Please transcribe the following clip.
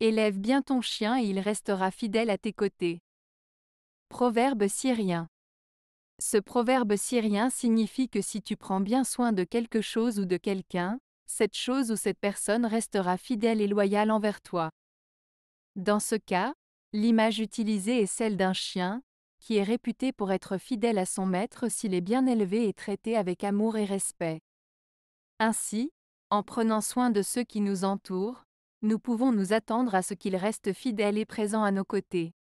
Élève bien ton chien et il restera fidèle à tes côtés. Proverbe syrien. Ce proverbe syrien signifie que si tu prends bien soin de quelque chose ou de quelqu'un, cette chose ou cette personne restera fidèle et loyale envers toi. Dans ce cas, l'image utilisée est celle d'un chien, qui est réputé pour être fidèle à son maître s'il est bien élevé et traité avec amour et respect. Ainsi, en prenant soin de ceux qui nous entourent, nous pouvons nous attendre à ce qu'il reste fidèle et présent à nos côtés.